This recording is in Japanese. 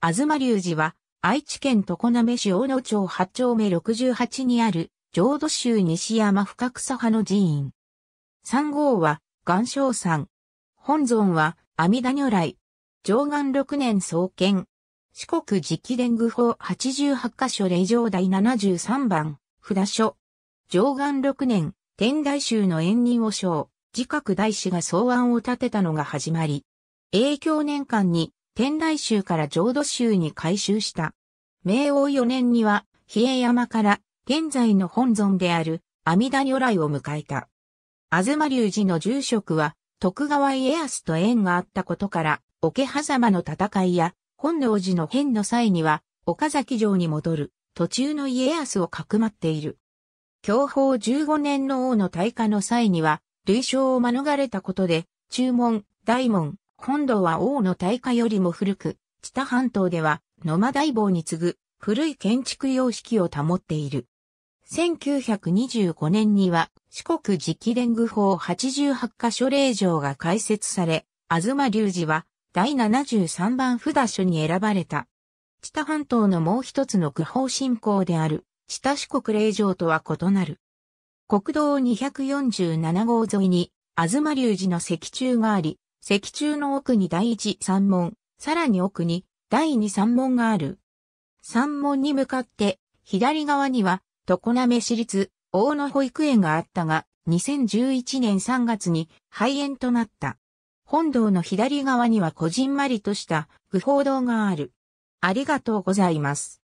東隆寺は、愛知県常滑市大野町八丁目68にある、浄土宗西山深草派の寺院。三号は、岩礁山。本尊は、阿弥陀如来。上岸六年創建。四国直伝具法88箇所霊場第73番、札所。上岸六年、天台宗の縁人を称、自覚大師が草案を立てたのが始まり。影響年間に、天台宗から浄土宗に改修した。明王4年には、比叡山から現在の本尊である阿弥陀如来を迎えた。東隆寺の住職は、徳川家康と縁があったことから、桶狭間の戦いや、本能寺の変の際には、岡崎城に戻る、途中の家康をかくまっている。享保15年の王の大化の際には、類称を免れたことで、中門、大門、本土は王の大火よりも古く、知多半島では、野間大坊に次ぐ、古い建築様式を保っている。1925年には、四国直伝具法88箇所令状が開設され、東隆二は、第73番札所に選ばれた。知多半島のもう一つの区法信仰である、知多四国霊場とは異なる。国道247号沿いに、東隆寺の石柱があり、石柱の奥に第一三門、さらに奥に第二三門がある。三門に向かって、左側には、常滑市立大野保育園があったが、2011年3月に廃園となった。本堂の左側にはこじんまりとした愚報堂がある。ありがとうございます。